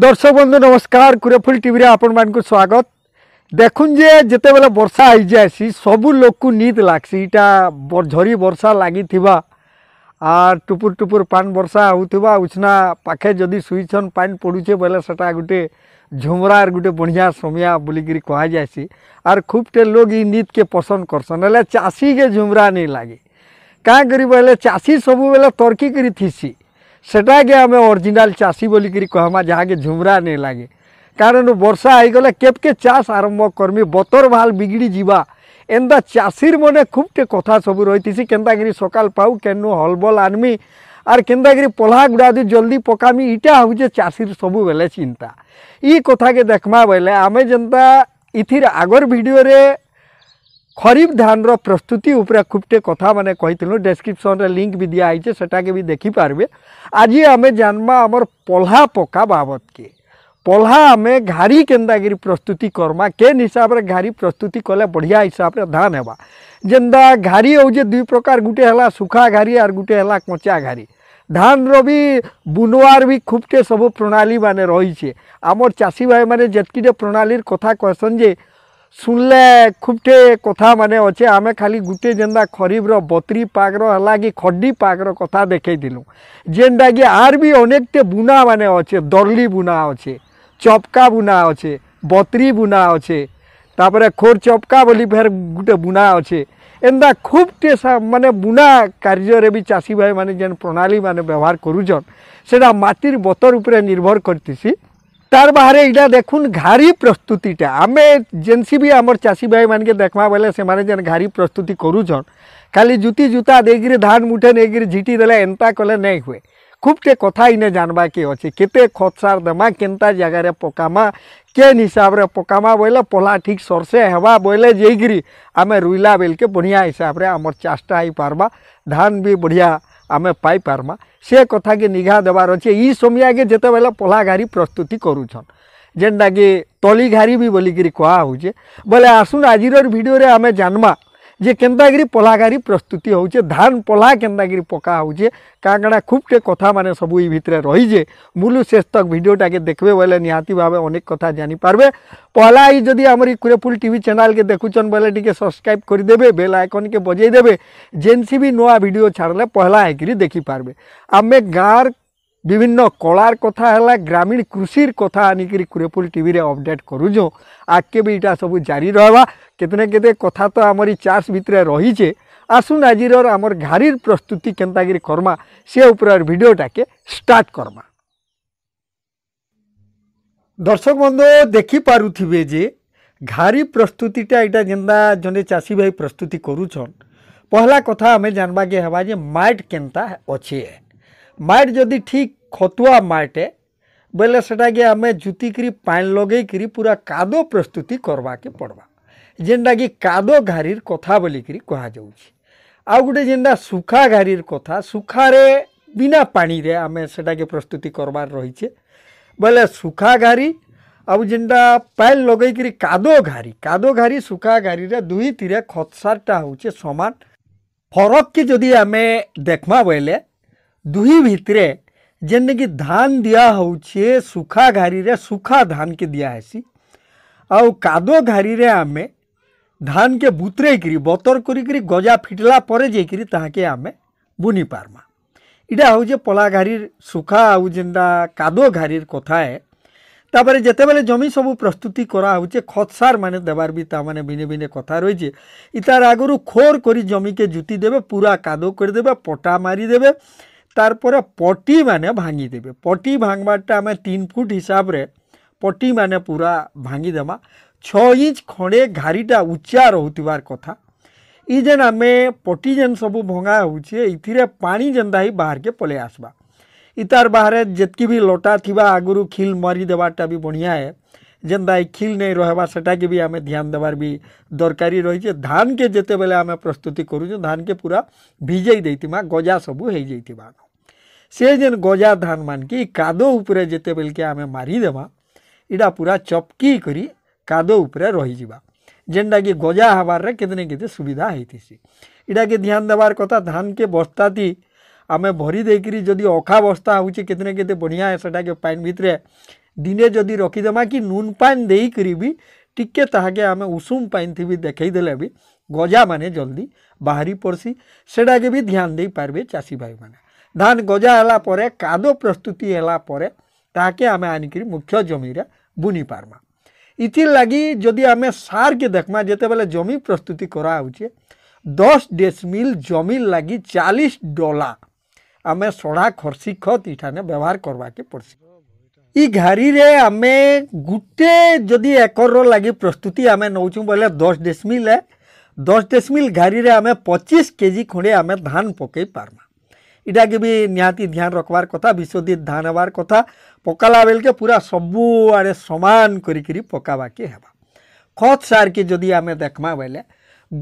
दर्शक बंधु नमस्कार कुरेफुल टीवी आपण मानक स्वागत देखुजे जिते बड़े वर्षा आई जाए सबू लोक नीत लागसी इटा झरी वर्षा लगी आर टुपुर टुपुर पान वर्षा होता उछना पाखे जदि सुइछन पान पड़ुचे बोले से गोटे झुमरार गोटे बढ़िया समिया बोलिकी कहसी आर खूब टे लोग नीत के पसंद करसन चाषी के झुमरा नहीं लगे क्या करी बोले चाषी सब बेले तर्की थीसी সেটাকে আমি অরিজিনাল চাষী বলিকি কহমা যাকে ঝুমরা নেই লাগে কারণ বর্ষা হয়ে গেলে কেবকে চাষ আরম্ভ করমি বতর ভাল বিগিড়ি যা ଏନ୍ତା ଚାଷୀର ମନେ ଖୁବ୍ଟେ କଥା ସବୁ ରହିଥିସି କେନ୍ତାକିରି ସକାଳ ପାଉ କେନୁ ହଲବଲ ଆନମି ଆର୍ କେନ୍ତାକିରି ପଲ୍ହା ଗୁଡ଼ାଦି ଜଲ୍ଦି ପକାମି ଇଟା ହଉଛେ ଚାଷୀର ସବୁବେଲେ ଚିନ୍ତା ଇ କଥାକେ ଦେଖ୍ମା ବେଲେ ଆମେ ଯେନ୍ତା ଇଥିର ଆଗର ଭିଡ଼ିଓରେ खरीफ धान रस्तुति उपर खूबटे कथा मैंने कही डेस्क्रिप्सन लिंक भी दिखाई सेटा भी देखिपारे आज आम जानमा आमर पल्हा पका बाबद के पल्हा आम घारी के प्रस्तुति करमा केन हिसाब से घारी प्रस्तुति कले बढ़िया हिसाब से धान है जेन्ता घारी हो दुई प्रकार गुटे है सुखा घारी आर गुटे है कचा घारी धान भी बुनवार भी खूबटे सब प्रणाली मान रही है आमर चाषी भाई मैंने जितकी प्रणाली कथा कहसन जे শুনলে খুবটে কথা মানে অছে আমি খালি গুটে যেটা খরিফর বত্রি পাগর হলা কি খড্ডি পাগর কথা দেখাই দিলু যেটা কি আর বি অনেকটে বুনা মানে অছে দরলি বুনা অছে চপকা বুনা অছে বত্রি বুনা অছে তারপরে খোর চপকা বলি ফের গুটে বুনা অছে খুবটে মানে বুনা কার্যরে বি କାର୍ଯ୍ୟରେ ভাই মানে ଭାଇମାନେ প্রণালী মানে ব্যবহার করুছন সেটা মাটির বতর উপরে নির্ভর করতেছি তার বাহারে এটা দেখুন ঘাড়ি প্রস্তুতিটা আমি যেনসি বি আমার চাষী ভাই মানকে দেখমা বেলে সে যেন ঘাড়ি প্রস্তুতি করুছন খালি জুতি জুতা দিয়ে ধান মুঠে নিয়ে ঝিটি দেলে এন্তা কলে নাই হুয়ে খুবটে কথা ইনে জানবাকে অছে কেতে খত সার দেমা কেনতা জায়গায় পকামা কেন হিসাবে পকামা বলে পলা ঠিক সরষে হওয়া বলে যেইকি আমি রুইলা বেলকে বঢ়িয়া হিসাবে আমার চাষটা হয়ে পারবা ধান বি বঢ়িয়া ଆମେ ପାଇପାର୍ମା ସେ କଥାକେ ନିଘା ଦେବାର ଅଛେ ଇ ସମୟକେ ଯେତେବେଲେ ପହ୍ଲାଘାରି ପ୍ରସ୍ତୁତି କରୁଛନ୍ ଯେନ୍ଟାକି ତଳିଘାରି ବି ବୋଲିକିରି କୁହା ହଉଛେ ବୋଲେ ଆସୁନ୍ ଆଜିର ଭିଡ଼ିଓରେ ଆମେ ଜାନ୍ମା ଯେ କେନ୍ତାକିରି ପହ୍ଲାକାରି ପ୍ରସ୍ତୁତି ହେଉଛେ ଧାନ ପହ୍ଲା କେନ୍ତାକିରି ପକା ହେଉଛେ କାଣା କାଣା ଖୁବ୍ଟେ କଥାମାନେ ସବୁ ଇ ଭିତରେ ରହିଛେ ମୁଲୁ ଶେଷ ତକ୍ ଭିଡ଼ିଓଟାକେ ଦେଖ୍ବେ ବୋଇଲେ ନିହାତି ଭାବେ ଅନେକ କଥା ଜାଣିପାରବେ ପହଲା ଇ ଯଦି ଆମର ଇ କୁରେଫୁଲ୍ ଟିଭି ଚ୍ୟାନେଲ୍କେ ଦେଖୁଛନ୍ ବୋଇଲେ ଟିକେ ସବସ୍କ୍ରାଇବ୍ କରିଦେବେ ବେଲ୍ ଆଇକନ୍କେ ବଜେଇ ଦେବେ ଯେନ୍ସି ବି ନୂଆ ଭିଡ଼ିଓ ଛାଡ଼ିଲେ ପହଲା ହେଇକିରି ଦେଖିପାରବେ ଆମେ ଗାଁର বিভিন্ন কলার কথা হল গ্রামীণ কৃষির কথা আনিকি কুরেপুল টিভি রে অপডেট করুছো আগকে বি এটা সব জারি রহবা କେତେ ନା କେତେ କଥା ତ ଆମର ଏଇ ଚାର୍ଜ ଭିତରେ ରହିଛେ ଆସୁନ୍ ଆଜିର ଆମର ଘାରିର ପ୍ରସ୍ତୁତି କେନ୍ତାକିରି କର୍ମା ସେ ଉପରେ ଭିଡ଼ିଓଟାକେ ଷ୍ଟାର୍ଟ କର୍ମା ଦର୍ଶକ ବନ୍ଧୁ ଦେଖିପାରୁଥିବେ ଯେ ଘାରି ପ୍ରସ୍ତୁତିଟା ଏଇଟା ଯେନ୍ତା ଜଣେ ଚାଷୀ ଭାଇ ପ୍ରସ୍ତୁତି କରୁଛନ୍ ପହଲା କଥା ଆମେ ଜାଣିବାକେ ହେବା ଯେ ମାଇଟ୍ କେନ୍ତା ଅଛେ ମାଇଟ୍ ଯଦି ଠିକ୍ ଖତୁଆ ମାଇଟ୍ ବୋଇଲେ ସେଟାକେ ଆମେ ଜୁତିକିରି ପାଣି ଲଗେଇକିରି ପୁରା କାଦୁଅ ପ୍ରସ୍ତୁତି କର୍ବାକେ ପଡ଼୍ବା जेनटा कि कादो घारीर कथा बोल गोटे जेनटा सुखा घारीर कथा सुखारे बिना पानी रे आम से प्रस्तुति करवार रही छे बोले सुखा घारी आउ जेनटा पैल लगे कादो घारी कादो घारी सुखा घारी दुई तीर खतसारा हूँ सामान फरक के जदि आम देखमा बोले दुई भितरे जेने कि धान दिया दिहे सुखा घारी सुखा धान के दिया दिहसी आउ कादो घारी आमे ଧାନ୍କେ ବୁତରେଇକିରି ବତର କରିକିରି ଗଜା ଫିଟିଲା ପରେ ଯାଇକିରି ତାହାକେ ଆମେ ବୁନି ପାର୍ମା ଇଟା ହଉଛେ ପଲାଘାରିର୍ ଶୁଖା ଆଉ ଯେନ୍ଟା କାଦୁଅ ଘାରିର୍ କଥା ଏ ତାପରେ ଯେତେବେଳେ ଜମି ସବୁ ପ୍ରସ୍ତୁତି କରାହେଉଛେ ଖତ୍ ସାର୍ ମାନେ ଦେବାର ବି ତାମାନେ ବିନେ ବିନେ କଥା ରହିଛେ ଇ ତାର୍ ଆଗରୁ ଖୋର୍ କରି ଜମିକେ ଜୁତି ଦେବେ ପୁରା କାଦୁଅ କରିଦେବେ ପଟା ମାରିଦେବେ ତାର୍ପରେ ପଟି ମାନେ ଭାଙ୍ଗିଦେବେ ପଟି ଭାଙ୍ଗବାର୍ଟା ଆମେ ତିନ୍ ଫୁଟ୍ ହିସାବରେ ପଟି ମାନେ ପୁରା ଭାଙ୍ଗିଦେମା छ इंच खंडे घारीटा उचा रोथार कथा इजेन आम पटी जेन सब भंगा होती पानी जेन्दा ही बाहर के पलै आसवा इतार बाहर जितक भी लटा थी आगुरी खिल मरीदेवारा भी बढ़िया है जेन्दा खिल नहीं रहा सेटा के भी आम ध्यान देवार भी दरकारी रही है धान के जिते बेले आम प्रस्तुति करुच धान के पूरा भिजे दे गजा सब हो से जेन गजा धान मानक कि कादो उपरे जिते बल के आम मारीदेमा इड़ा पूरा चपकी करी କାଦ ଉପରେ ରହିଯିବା ଯେନ୍ଟାକି ଗଜା ହେବାର୍ରେ କେତେ କେତେ ସୁବିଧା ହେଇଥିସି ଇଟାକେ ଧ୍ୟାନ ଦେବାର୍ କଥା ଧାନ୍କେ ବସ୍ତାତି ଆମେ ଭରି ଦେଇକିରି ଯଦି ଅଖା ବସ୍ତା ହେଉଛେ କେତେ କେତେ ବଢ଼ିଆ ସେଟାକେ ପାଏନ୍ ଭିତରେ ଦିନେ ଯଦି ରଖିଦେମା କି ନୁନ୍ ପାଏନ୍ ଦେଇକିରି ବି ଟିକେ ତାହାକେ ଆମେ ଉଷୁମ ପାଏନ୍ ଥିବି ଦେଖେଇଦେଲେ ବି ଗଜାମାନେ ଜଲ୍ଦି ବାହାରି ପଡ଼୍ସି ସେଟାକେ ବି ଧ୍ୟାନ ଦେଇପାରିବେ ଚାଷୀ ଭାଇମାନେ ଧାନ ଗଜା ହେଲା ପରେ କାଦ ପ୍ରସ୍ତୁତି ହେଲା ପରେ ତାହାକେ ଆମେ ଆଣିକିରି ମୁଖ୍ୟ ଜମିରେ ବୁନି ପାର୍ମା इतिर लगी जदि आम सार के देखमा जितेबाला जमी प्रस्तुति कराचे दस डेसमिल जमी लगी चालीस डला आम सड़ा खर्सी खत इठाने व्यवहार करवाके पड़सी ଇ ଘାରିରେ ଆମେ ଗୁଟେ ଯଦି ଏକରର ଲାଗି ପ୍ରସ୍ତୁତି ଆମେ ନେଉଛୁ दस डेसमिल दस डेसमिल ଡେସମିଲ୍ आम ଆମେ के जी खंडे आम धान पकई पार्मा ইটাকে বি নিহতি ধ্যান রখবার কথা বিশোধিত ধান হবার কথা পকালা বেলকে পুরা সবুআড়ে সমান করিকি পকাবাকে হেবা খত সারকে যদি আমি দেখমা বেলে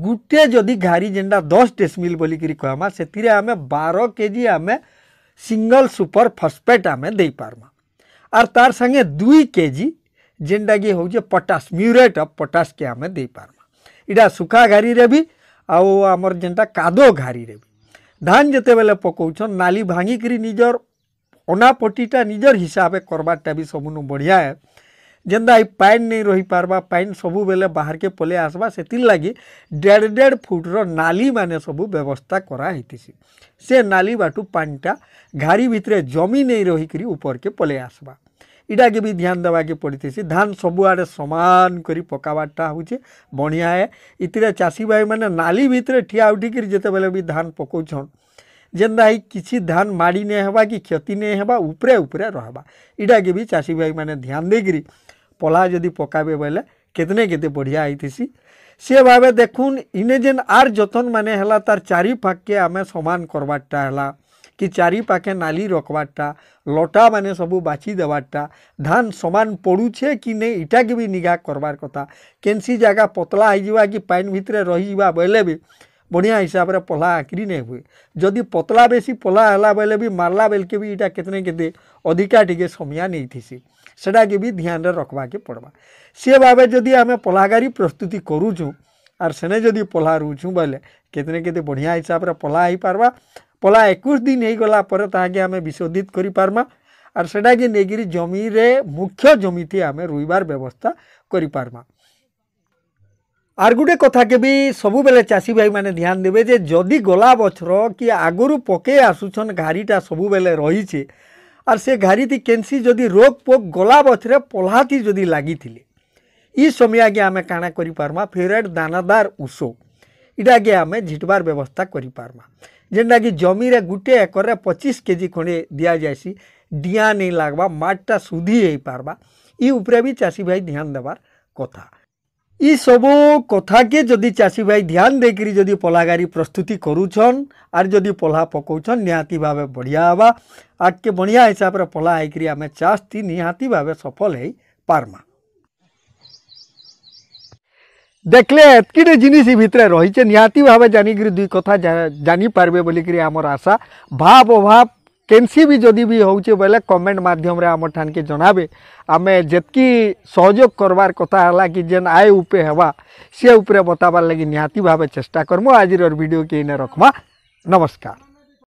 গোটে যদি ঘাড়ি যেটা দশ ডেসমিল বলিকি কহমা সেতিরে আমি বার কেজি আমি সিঙ্গল সুপর ফসফেট আমি দেইপারমা আর তার সাথে দুই কেজি যেটাকি হচ্ছে পটাশ মিউরেট অফ পটাশকে আমি দেইপারমা এটা শুখা ঘাড়ি বি আও আমার যেটা কাদো ঘাড়ি বি ধান যেতবেলে পকাউছন নালি ভাঙিকি নিজর অনাপটিটা নিজর হিসাবে করবারটা বি সবুনু বঢ়িয়া যেন্তা এই পাইন নেই রহিপারবা পাইন সবুবেলে বাহারকে পলে আসবা সেতিরলাগি দেড় দেড় ফুটর নালি মানে সবু ব্যবস্থা করা হইতিছি সে নালি বাটু পানটা ঘাড়ি ভিতরে জমি নেই রহিকি উপরকে পলে আসবা ଇଟାକେ ବି ଧ୍ୟାନ ଦେବାକେ ପଡ଼ିଥିସି ଧାନ ସବୁଆଡ଼େ ସମାନ କରି ପକାବାରଟା ହଉଛେ ବଢ଼ିଆ ଏ ଇଥିରେ ଚାଷୀ ଭାଇମାନେ ନାଲି ଭିତରେ ଠିଆ ଉଠିକିରି ଯେତେବେଲେ ବି ଧାନ ପକଉଛନ୍ ଯେନ୍ତାକି କିଛି ଧାନ ମାଡ଼ି ନାଇଁ ହେବା କି କ୍ଷତି ନାଇଁ ହେବା ଉପରେ ଉପରେ ରହବା ଇଟାକେ ବି ଚାଷୀ ଭାଇମାନେ ଧ୍ୟାନ ଦେଇକିରି ପଲା ଯଦି ପକାବେ ବୋଇଲେ କେତନେ କେତେ ବଢ଼ିଆ ହେଇଥିସି ସେ ଭାବେ ଦେଖୁନ୍ ଇନେ ଯେନ୍ ଆର୍ ଯତନ୍ ମାନେ ହେଲା ତାର୍ ଚାରି ଫାକ୍କେ ଆମେ ସମାନ କର୍ବାରଟା ହେଲା कि चारिपाखे नाली रखवाटा लटा मान सब बाछी देवाटा धान सामान पड़ुछे कि नहीं इटा के भी निगा करवार कथा केनसी जगह पतला जा कि पैन भितर रही बोले भी बढ़िया हिसाब से पल्ला आकरी नहीं हुए जदि पतला बेस पल्ला है बोले भी मार्ला बेल के भी इटा कितने अधिका टी समिया नहीं थी सेटा के भी ध्यान रखवा के पड़वा सी भावे जदि आम पल्लागारी प्रस्तुति करुचु आर सेने जदि पल्ला रोचू बोले कितने कितने बढ़िया हिसाब से पल्ला पार्बा ପଲା ଏକୋଇଶ ଦିନ ହେଇଗଲା ପରେ ତାହାକେ ଆମେ ବିଶୋଧିତ କରିପାର୍ମା ଆର୍ ସେଟାକେ ନେଇକିରି ଜମିରେ ମୁଖ୍ୟ ଜମିଥି ଆମେ ରୁଇବାର ବ୍ୟବସ୍ଥା କରିପାର୍ମା ଆର୍ ଗୁଟେ କଥାକେ ବି ସବୁବେଲେ ଚାଷୀ ଭାଇମାନେ ଧ୍ୟାନ ଦେବେ ଯେ ଯଦି ଗଲା ବଛର କି ଆଗରୁ ପକେଇ ଆସୁଛନ୍ ଘାରିଟା ସବୁବେଲେ ରହିଛେ ଆର୍ ସେ ଘାରିଟି କେନ୍ସି ଯଦି ରୋଗ୍ ପୋକ୍ ଗଲା ବଛରେ ପହ୍ଲାତି ଯଦି ଲାଗିଥିଲେ ଇ ସମୟକେ ଆମେ କାଣା କରିପାର୍ମା ଫେରେଟ୍ ଦାନାଦାର ଉଷ इटा के आम झिटवार व्यवस्था कर पार्मा जेनटा कि जमीर गोटे एकर पचीस के जी खंडे दि जाए डिया नहीं लग्वा मटा सुधी हो पार्बा ये भी चाषी भाई ध्यान देवार कथा ये सब कथा के जदि चाषी भाई ध्यान देकर जदि पलागारी प्रस्तुति करुछन आर जदि पला पकाचन निहाती भाव बढ़िया हवा आगे बढ़िया हिसाब से पला है आम चाष्टी निहाती भाव सफल हो पार्मा देखले एतकी जिनिस रही निहाती भाव जानकारी दुई कथा कथ जानीपर बोलिक आम आशा भाव अभाव केनसी भी जदि भी होचे बोले कमेंट मध्यम आम ठान के जनाबे आम जितकीोग करार कथा है कि जेन आय उपे हवा सी उपरे बतावार लगी निहाती भाव चेस्टा करमु आज भिड के रखमा नमस्कार